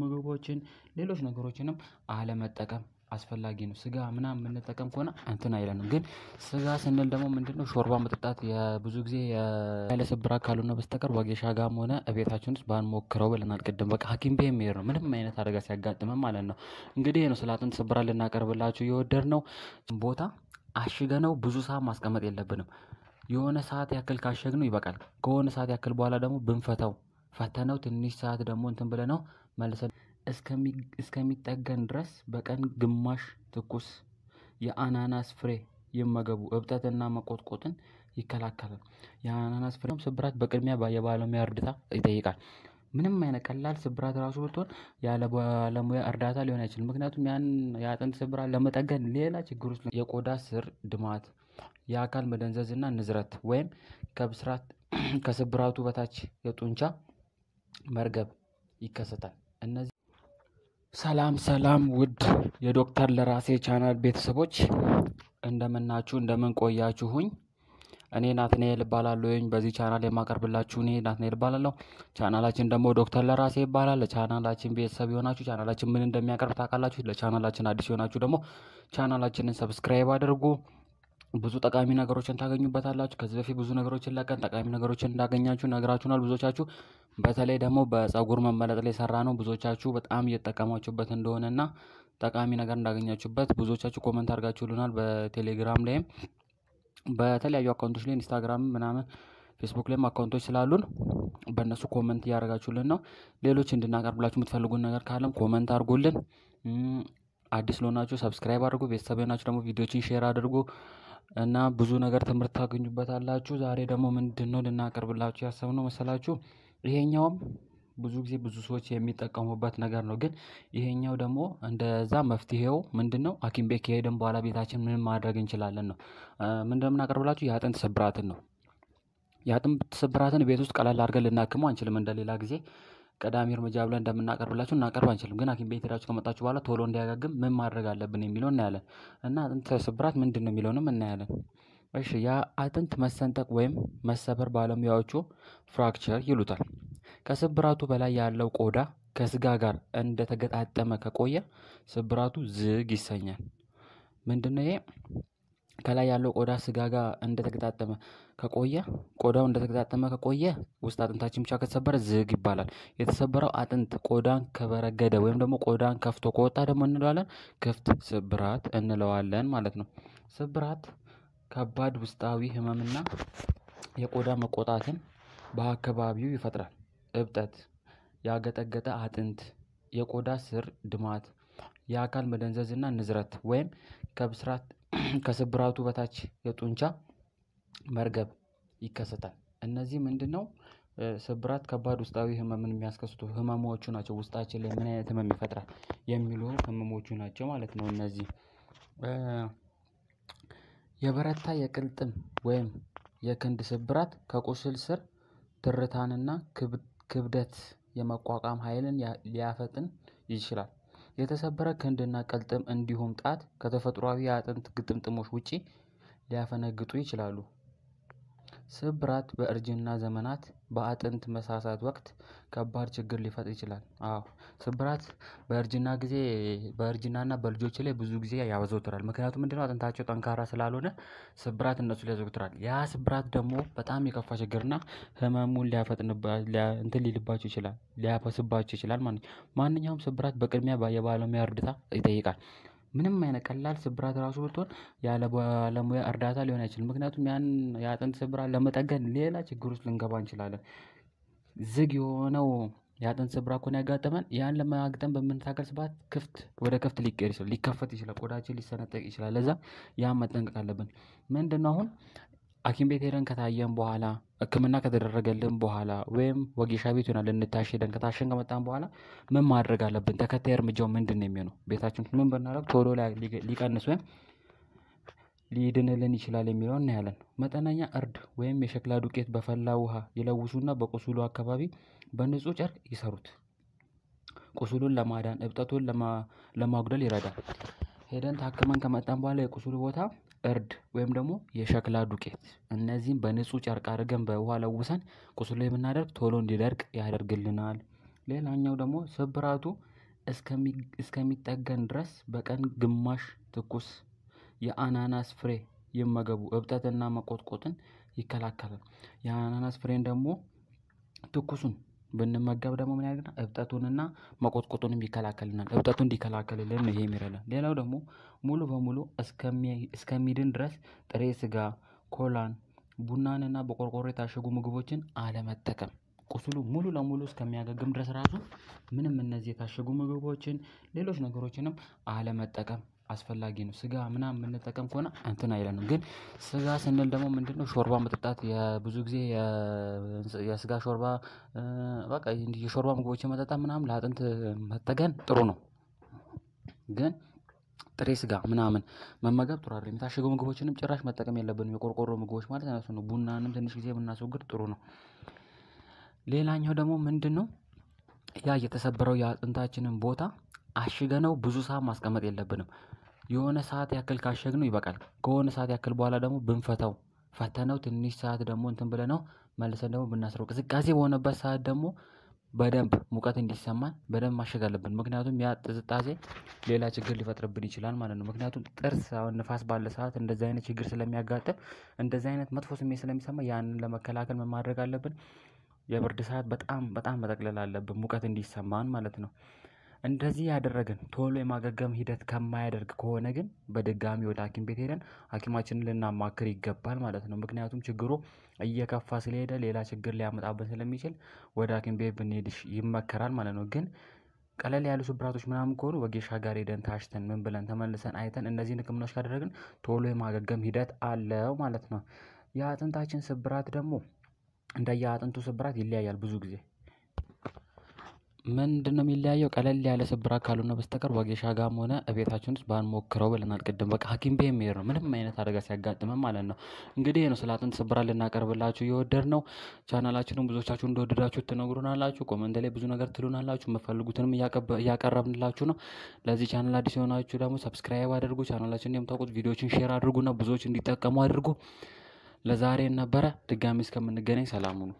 ምግቦችን ሌሎች ነገሮችንም አለመጠቀም አስፈላጊ ነው። ስጋ ምናምን የምንጠቀም ከሆነ እንትን አይለንም ግን ስጋ ስንል ደግሞ ምንድነው? ሾርባ መጠጣት የብዙ ጊዜ የኃይለ ስብራት ካልሆነ በስተቀር ወጌሻ ጋም ሆነ ቤታችን ውስጥ ባንሞክረው ብለናል። ቅድም በቃ ሀኪም ቤት መሄድ ነው ምንም አይነት አደጋ ሲያጋጥመን ማለት ነው። እንግዲህ ይሄ ነው ስለ አጥንት ስብራት ልናቀርብላችሁ ነው። ቦታ አሽገነው ብዙ ሰዓት ማስቀመጥ የለብንም። የሆነ ሰዓት ያክል ካሸግነው ይበቃል ከሆነ ሰዓት ያክል በኋላ ደግሞ ብንፈተው ፈተነው ትንሽ ሰዓት ደግሞ እንትን ብለነው መልሰን እስከሚጠገን ድረስ በቀን ግማሽ ትኩስ የአናናስ ፍሬ ይመገቡ። እብጠትና መቆጥቆጥን ይከላከላል። የአናናስ ፍሬም ስብራት በቅድሚያ የባለሙያ እርዳታ ይጠይቃል። ምንም አይነት ቀላል ስብራት ራሱ ብትሆን ያለ ባለሙያ እርዳታ ሊሆን አይችልም። ምክንያቱም ያን የአጥንት ስብራት ለመጠገን ሌላ ችግር ውስጥ የቆዳ ስር ድማት፣ የአካል መደንዘዝ እና ንዝረት ወይም ከብስራት ከስብራቱ በታች የጡንቻ መርገብ ይከሰታል። እነዚህ ሰላም ሰላም ውድ የዶክተር ለራሴ ቻናል ቤተሰቦች እንደምናችሁ እንደምን ቆያችሁኝ? እኔ ናትናኤል እባላለሁኝ። በዚህ ቻናል የማቀርብላችሁ እኔ ናትናኤል እባላለሁ። ቻናላችን ደግሞ ዶክተር ለራሴ ይባላል። ለቻናላችን ቤተሰብ የሆናችሁ ቻናላችን ምን እንደሚያቀርብ ታውቃላችሁ። ለቻናላችን አዲስ የሆናችሁ ደግሞ ቻናላችንን ሰብስክራይብ አድርጉ። ብዙ ጠቃሚ ነገሮችን ታገኙበታላችሁ። ከዚህ በፊት ብዙ ነገሮችን ለቀን ጠቃሚ ነገሮችን እንዳገኛችሁ ነግራችሁናል ብዙዎቻችሁ። በተለይ ደግሞ በጸጉር መመለጥ ላይ የሰራ ነው ብዙዎቻችሁ በጣም እየተጠቀማችሁበት እንደሆነና ጠቃሚ ነገር እንዳገኛችሁበት ብዙዎቻችሁ ኮመንት አድርጋችሁልናል። በቴሌግራም ላይም በተለያዩ አካውንቶች ላይ ኢንስታግራም ምናምን ፌስቡክ ላይም አካውንቶች ስላሉን በእነሱ ኮመንት እያደረጋችሁልን ነው። ሌሎች እንድናቀርብላችሁ የምትፈልጉን ነገር ካለም ኮመንት አድርጉልን። አዲስ ለሆናችሁ ሰብስክራይብ አድርጉ። ቤተሰብ የሆናችሁ ደግሞ ቪዲዮችን ሼር አድርጉ። እና ብዙ ነገር ትምህርት ታገኙበታላችሁ። ዛሬ ደግሞ ምንድን ነው ልናቀርብላችሁ ያሰብነው መሰላችሁ? ይሄኛውም ብዙ ጊዜ ብዙ ሰዎች የሚጠቀሙበት ነገር ነው። ግን ይሄኛው ደግሞ እንደዛ መፍትሄው ምንድን ነው? ሐኪም ቤት ከሄደን በኋላ ቤታችን ምን ማድረግ እንችላለን ነው። ምን እንደምናቀርብላችሁ የአጥንት ስብራትን ነው። የአጥንት ስብራትን ቤት ውስጥ ቀላል አድርገን ልናክመው አንችልም እንደሌላ ጊዜ ቀዳሚ እርምጃ ብለን እንደምናቀርብላችሁ እናቀርብ አንችልም። ግን ሐኪም ቤት ሄዳችሁ ከመጣችሁ በኋላ ቶሎ እንዲያጋግም ምን ማድረግ አለብን የሚለው እናያለን እና አጥንት ስብራት ምንድን ነው የሚለውንም እናያለን። እሺ የአጥንት መሰንጠቅ ወይም መሰበር ባለሙያዎቹ ፍራክቸር ይሉታል። ከስብራቱ በላይ ያለው ቆዳ ከስጋ ጋር እንደተገጣጠመ ከቆየ ስብራቱ ዝግ ይሰኛል። ምንድነው ይሄ? ከላይ ያለው ቆዳ ስጋ ጋር እንደተገጣጠመ ከቆየ ቆዳው እንደተገጣጠመ ከቆየ ውስጥ አጥንታችን ብቻ ከተሰበረ ዝግ ይባላል። የተሰበረው አጥንት ቆዳን ከበረገደ ወይም ደግሞ ቆዳን ከፍቶ ከወጣ ደግሞ እንለዋለን ክፍት ስብራት እንለዋለን ማለት ነው። ስብራት ከባድ ውስጣዊ ህመምና የቆዳ መቆጣትን በአካባቢው ይፈጥራል። እብጠት፣ ያገጠገጠ አጥንት፣ የቆዳ ስር ድማት፣ የአካል መደንዘዝና ንዝረት ወይም ከብስራት ከስብራቱ በታች የጡንቻ መርገብ ይከሰታል። እነዚህ ምንድን ነው? ስብራት ከባድ ውስጣዊ ህመምን የሚያስከስቱ ህመሞቹ ናቸው። ውስጣችን ላይ ምን አይነት ህመም ይፈጥራል የሚሉ ህመሞቹ ናቸው ማለት ነው። እነዚህ የበረታ የቅልጥም ወይም የክንድ ስብራት ከቁስል ስር ትርታንና ክብደት የመቋቋም ኃይልን ሊያፈጥን ይችላል። የተሰበረ ክንድና ቅልጥም እንዲሁም ጣት ከተፈጥሯዊ የአጥንት ግጥምጥሞች ውጪ ሊያፈነግጡ ይችላሉ። ስብራት በእርጅና ዘመናት በአጥንት መሳሳት ወቅት ከባድ ችግር ሊፈጥር ይችላል። አዎ ስብራት በእርጅና ጊዜ በእርጅናና በልጆች ላይ ብዙ ጊዜ ያዘወትራል ምክንያቱም ምንድነው አጥንታቸው ጠንካራ ስላልሆነ ስብራት እነሱ ላይ ያ ስብራት ደግሞ በጣም የከፋ ችግርና ህመሙን ሊያፈጥንባቸው እንትን ሊልባቸው ይችላል ሊያፈስባቸው ይችላል ማለት ማንኛውም ስብራት በቅድሚያ የባለሙያ እርዳታ ይጠይቃል ምንም አይነት ቀላል ስብራት ራሱ ብትሆን ያለ ባለሙያ እርዳታ ሊሆን አይችልም። ምክንያቱም ያን የአጥንት ስብራት ለመጠገን ሌላ ችግር ውስጥ ልንገባ እንችላለን። ዝግ የሆነው የአጥንት ስብራ ኮን ያጋጠመን ያን ለማግጠም በምንታገል ስባት ክፍት ወደ ክፍት ሊቀር ይችላል፣ ሊከፈት ይችላል፣ ቆዳችን ሊሰነጠቅ ይችላል። ለዛ ያን መጠንቀቅ አለብን። ምንድነው አሁን ሐኪም ቤት ሄደን ከታየን በኋላ ሕክምና ከተደረገልን በኋላ ወይም ወጌሻ ቤት ሆና ልንታሽ ሄደን ከታሸን ከመጣን በኋላ ምን ማድረግ አለብን? ተከታይ እርምጃው ምንድን ነው የሚሆነው? ቤታችን ምን ብናደርግ ቶሎ ሊቀንስ ወይም ሊድንልን ይችላል የሚለውን እናያለን። መጠነኛ እርድ ወይም የሸክላ ዱቄት በፈላ ውሃ ይለውሱና በቁስሉ አካባቢ በንጹህ ጨርቅ ይሰሩት። ቁስሉን ለማዳን እብጠቱን ለማጉደል ይረዳል። ሄደን ታክመን ከመጣን በኋላ የቁስሉ ቦታ እርድ ወይም ደግሞ የሸክላ ዱቄት እነዚህም በንጹህ ጨርቅ አድርገን በውሃ ለውሰን ቁስሉ የምናደርግ ብናደርግ ቶሎ እንዲደርቅ ያደርግልናል። ሌላኛው ደግሞ ስብራቱ እስከሚጠገን ድረስ በቀን ግማሽ ትኩስ የአናናስ ፍሬ ይመገቡ። እብጠትና መቆጥቆጥን ይከላከላል። የአናናስ ፍሬን ደግሞ ትኩሱን ብንመገብ ደግሞ ምን ያደርግና እብጠቱንና መቆጥቆጡንም ይከላከልናል። እብጠቱ እንዲከላከልልን ነው ይሄ የሚረዳን። ሌላው ደግሞ ሙሉ በሙሉ እስከሚድን ድረስ ጥሬ ስጋ፣ ኮላን፣ ቡናንና በቆርቆሮ የታሸጉ ምግቦችን አለመጠቀም ቁስሉ ሙሉ ለሙሉ እስከሚያገግም ድረስ ራሱ ምንም እነዚህ የታሸጉ ምግቦችን ሌሎች ነገሮችንም አለመጠቀም አስፈላጊ ነው። ስጋ ምናምን የምንጠቀም ከሆነ እንትን አይለንም። ግን ስጋ ስንል ደግሞ ምንድን ነው ሾርባ መጠጣት ብዙ ጊዜ የስጋ ሾርባ በቃ የሾርባ ምግቦችን መጠጣት ምናምን ለአጥንት መጠገን ጥሩ ነው። ግን ጥሬ ስጋ ምናምን መመገብ ጥሩ አይደለም። የታሸገው ምግቦችንም ጭራሽ መጠቀም የለብንም። የቆርቆሮ ምግቦች ማለት እነሱ ነው። ቡናንም ትንሽ ጊዜ ብናስወግድ ጥሩ ነው። ሌላኛው ደግሞ ምንድን ነው ያ የተሰበረው የአጥንታችንን ቦታ አሽገነው ብዙ ሰዓት ማስቀመጥ የለብንም። የሆነ ሰዓት ያክል ካሸግነው ይበቃል። ከሆነ ሰዓት ያክል በኋላ ደግሞ ብንፈተው ፈተነው ትንሽ ሰዓት ደግሞ እንትን ብለነው መልሰን ደግሞ ብናስረው ቅዝቃዜ በሆነበት ሰዓት ደግሞ በደንብ ሙቀት እንዲሰማን በደንብ ማሸግ አለብን። ምክንያቱም ያ ጥዝጣዜ ሌላ ችግር ሊፈጥርብን ይችላል ማለት ነው። ምክንያቱም ጥርስ አሁን ንፋስ ባለ ሰዓት እንደዚህ አይነት ችግር ስለሚያጋጥም እንደዚህ አይነት መጥፎ ስሜት ስለሚሰማ ያንን ለመከላከል ምን ማድረግ አለብን? የብርድ ሰዓት በጣም በጣም መጠቅለል አለብን፣ ሙቀት እንዲሰማን ማለት ነው። እንደዚህ ያደረገን ቶሎ የማገገም ሂደት ከማያደርግ ከሆነ ግን በድጋሚ ወደ ሐኪም ቤት ሄደን ሐኪማችንን ልናማክር ይገባል ማለት ነው። ምክንያቱም ችግሩ እየከፋ ስለሄደ ሌላ ችግር ሊያመጣበት ስለሚችል ወደ ሐኪም ቤት ብንሄድ ይመከራል ማለት ነው። ግን ቀለል ያሉ ስብራቶች ምናምን ከሆኑ ወጌሻ ጋር ሄደን ታሽተን ምን ብለን ተመልሰን አይተን እነዚህን ሕክምናዎች ካደረግን ቶሎ የማገገም ሂደት አለው ማለት ነው። የአጥንታችን ስብራት ደግሞ እንደየ አጥንቱ ስብራት ይለያያል ብዙ ጊዜ ምንድን ነው የሚለያየው? ቀለል ያለ ስብራት ካልሆነ በስተቀር ወጌሻ ጋም ሆነ እቤታችን ውስጥ ባንሞክረው ብለናል። ቅድም በቃ ሐኪም ቤት መሄድ ነው ምንም አይነት አደጋ ሲያጋጥመን ማለት ነው። እንግዲህ ይህ ነው ስለ አጥንት ስብራት ልናቀርብላችሁ ነው። ቻናላችንም ብዙዎቻችሁ እንደወደዳችሁ ትነግሩናላችሁ። ኮመንት ላይ ብዙ ነገር ትሉናላችሁ። የምፈልጉትንም እያቀረብንላችሁ ነው። ለዚህ ቻናል አዲስ የሆናችሁ ደግሞ ሰብስክራይብ አድርጉ። ቻናላችን የምታውቁት ቪዲዮችን ሼር አድርጉና ብዙዎች እንዲጠቀሙ አድርጉ። ለዛሬ ነበረ። ድጋሚ እስከምንገናኝ ሰላም ሁኑ።